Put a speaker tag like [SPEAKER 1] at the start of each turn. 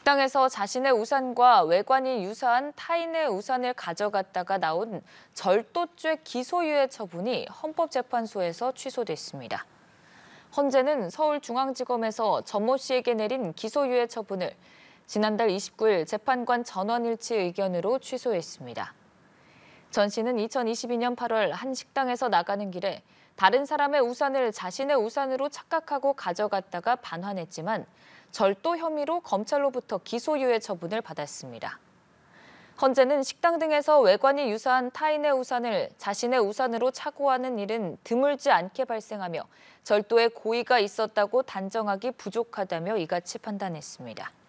[SPEAKER 1] 식당에서 자신의 우산과 외관이 유사한 타인의 우산을 가져갔다가 나온 절도죄 기소유예 처분이 헌법재판소에서 취소됐습니다. 헌재는 서울중앙지검에서 전모 씨에게 내린 기소유예 처분을 지난달 29일 재판관 전원일치 의견으로 취소했습니다. 전 씨는 2022년 8월 한 식당에서 나가는 길에 다른 사람의 우산을 자신의 우산으로 착각하고 가져갔다가 반환했지만 절도 혐의로 검찰로부터 기소유예 처분을 받았습니다. 헌재는 식당 등에서 외관이 유사한 타인의 우산을 자신의 우산으로 차고 하는 일은 드물지 않게 발생하며 절도에 고의가 있었다고 단정하기 부족하다며 이같이 판단했습니다.